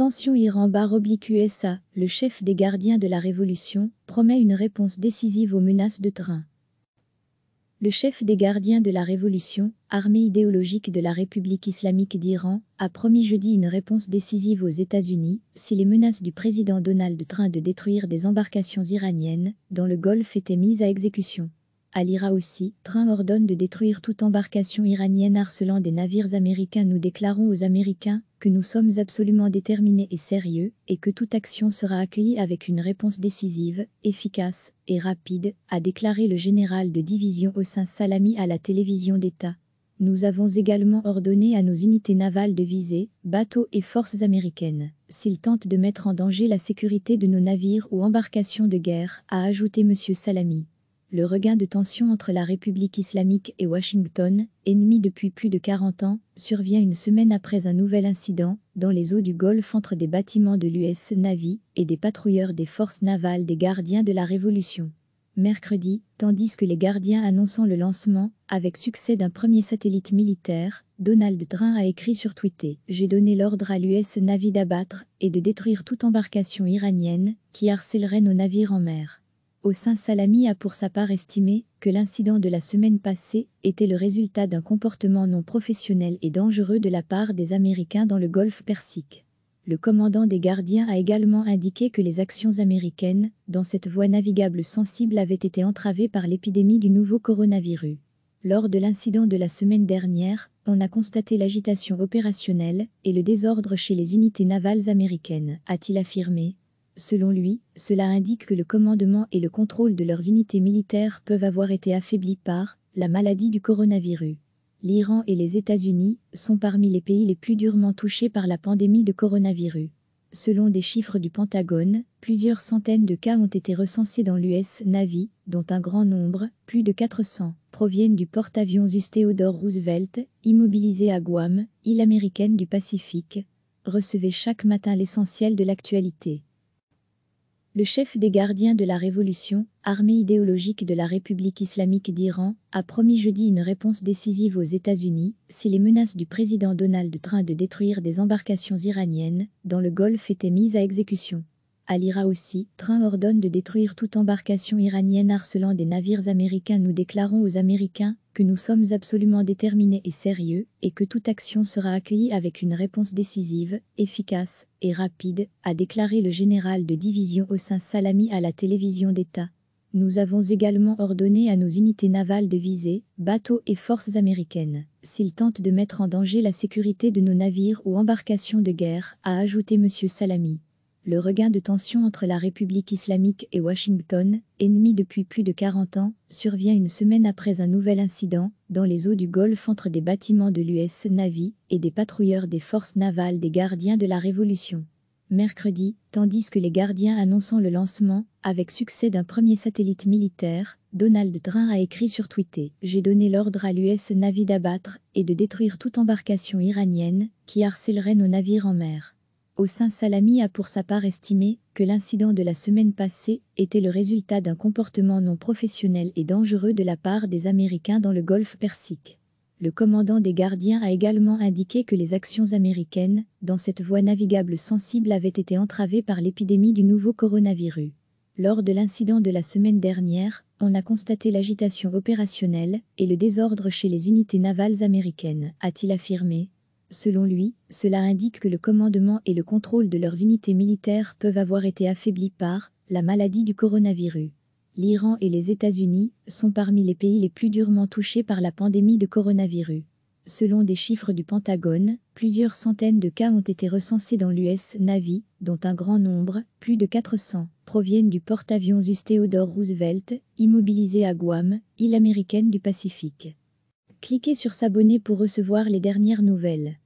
Tension iran usa le chef des gardiens de la Révolution, promet une réponse décisive aux menaces de train. Le chef des gardiens de la Révolution, armée idéologique de la République islamique d'Iran, a promis jeudi une réponse décisive aux États-Unis si les menaces du président Donald Trump de détruire des embarcations iraniennes dans le Golfe étaient mises à exécution. À l'IRA aussi, Trump ordonne de détruire toute embarcation iranienne harcelant des navires américains. Nous déclarons aux Américains que nous sommes absolument déterminés et sérieux, et que toute action sera accueillie avec une réponse décisive, efficace et rapide, a déclaré le général de division au sein Salami à la télévision d'État. Nous avons également ordonné à nos unités navales de viser, bateaux et forces américaines, s'ils tentent de mettre en danger la sécurité de nos navires ou embarcations de guerre, a ajouté M. Salami le regain de tension entre la République islamique et Washington, ennemi depuis plus de 40 ans, survient une semaine après un nouvel incident dans les eaux du Golfe entre des bâtiments de l'US Navy et des patrouilleurs des forces navales des gardiens de la Révolution. Mercredi, tandis que les gardiens annonçant le lancement, avec succès d'un premier satellite militaire, Donald Trump a écrit sur Twitter « J'ai donné l'ordre à l'US Navy d'abattre et de détruire toute embarcation iranienne qui harcèlerait nos navires en mer. » sein, Salami a pour sa part estimé que l'incident de la semaine passée était le résultat d'un comportement non professionnel et dangereux de la part des Américains dans le golfe Persique. Le commandant des gardiens a également indiqué que les actions américaines dans cette voie navigable sensible avaient été entravées par l'épidémie du nouveau coronavirus. Lors de l'incident de la semaine dernière, on a constaté l'agitation opérationnelle et le désordre chez les unités navales américaines, a-t-il affirmé. Selon lui, cela indique que le commandement et le contrôle de leurs unités militaires peuvent avoir été affaiblis par la maladie du coronavirus. L'Iran et les États-Unis sont parmi les pays les plus durement touchés par la pandémie de coronavirus. Selon des chiffres du Pentagone, plusieurs centaines de cas ont été recensés dans l'US Navy, dont un grand nombre, plus de 400, proviennent du porte-avions US Theodore Roosevelt, immobilisé à Guam, île américaine du Pacifique. Recevez chaque matin l'essentiel de l'actualité le chef des gardiens de la Révolution, armée idéologique de la République islamique d'Iran, a promis jeudi une réponse décisive aux États-Unis si les menaces du président Donald Trump de détruire des embarcations iraniennes dans le Golfe étaient mises à exécution. À l'IRA aussi, Train ordonne de détruire toute embarcation iranienne harcelant des navires américains. Nous déclarons aux Américains que nous sommes absolument déterminés et sérieux, et que toute action sera accueillie avec une réponse décisive, efficace et rapide, a déclaré le général de division sein Salami à la télévision d'État. Nous avons également ordonné à nos unités navales de viser, bateaux et forces américaines, s'ils tentent de mettre en danger la sécurité de nos navires ou embarcations de guerre, a ajouté M. Salami le regain de tension entre la République islamique et Washington, ennemi depuis plus de 40 ans, survient une semaine après un nouvel incident dans les eaux du Golfe entre des bâtiments de l'US Navy et des patrouilleurs des forces navales des gardiens de la Révolution. Mercredi, tandis que les gardiens annonçant le lancement, avec succès d'un premier satellite militaire, Donald Trump a écrit sur Twitter « J'ai donné l'ordre à l'US Navy d'abattre et de détruire toute embarcation iranienne qui harcèlerait nos navires en mer » au salami a pour sa part estimé que l'incident de la semaine passée était le résultat d'un comportement non professionnel et dangereux de la part des Américains dans le golfe Persique. Le commandant des gardiens a également indiqué que les actions américaines dans cette voie navigable sensible avaient été entravées par l'épidémie du nouveau coronavirus. Lors de l'incident de la semaine dernière, on a constaté l'agitation opérationnelle et le désordre chez les unités navales américaines, a-t-il affirmé, Selon lui, cela indique que le commandement et le contrôle de leurs unités militaires peuvent avoir été affaiblis par la maladie du coronavirus. L'Iran et les États-Unis sont parmi les pays les plus durement touchés par la pandémie de coronavirus. Selon des chiffres du Pentagone, plusieurs centaines de cas ont été recensés dans l'US Navy, dont un grand nombre, plus de 400, proviennent du porte-avions US Theodore Roosevelt, immobilisé à Guam, île américaine du Pacifique. Cliquez sur S'abonner pour recevoir les dernières nouvelles.